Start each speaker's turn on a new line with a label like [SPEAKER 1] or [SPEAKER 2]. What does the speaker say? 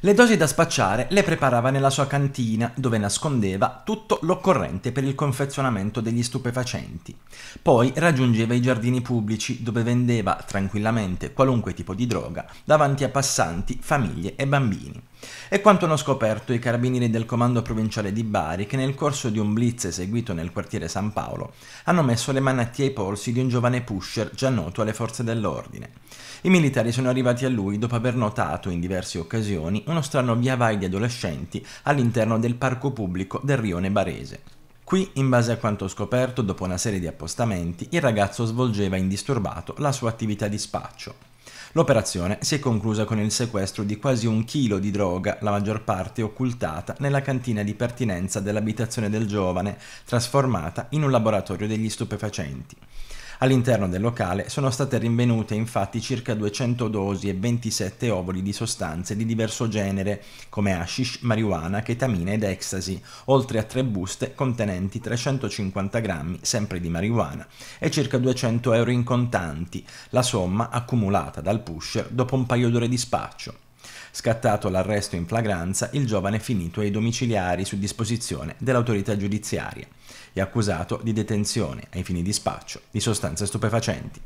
[SPEAKER 1] Le dosi da spacciare le preparava nella sua cantina, dove nascondeva tutto l'occorrente per il confezionamento degli stupefacenti. Poi raggiungeva i giardini pubblici dove vendeva tranquillamente qualunque tipo di droga davanti a passanti, famiglie e bambini. E quanto hanno scoperto i carabinieri del comando provinciale di Bari che nel corso di un blitz eseguito nel quartiere San Paolo hanno messo le manatti ai polsi di un giovane pusher già noto alle forze dell'ordine. I militari sono arrivati a lui dopo aver notato in diverse occasioni uno strano via vai di adolescenti all'interno del parco pubblico del rione barese. Qui, in base a quanto scoperto dopo una serie di appostamenti, il ragazzo svolgeva indisturbato la sua attività di spaccio. L'operazione si è conclusa con il sequestro di quasi un chilo di droga, la maggior parte occultata nella cantina di pertinenza dell'abitazione del giovane, trasformata in un laboratorio degli stupefacenti. All'interno del locale sono state rinvenute infatti circa 200 dosi e 27 ovoli di sostanze di diverso genere, come hashish, marijuana, ketamina ed ecstasy, oltre a tre buste contenenti 350 grammi sempre di marijuana e circa 200 euro in contanti, la somma accumulata dal pusher dopo un paio d'ore di spaccio. Scattato l'arresto in flagranza, il giovane è finito ai domiciliari su disposizione dell'autorità giudiziaria e accusato di detenzione ai fini di spaccio di sostanze stupefacenti.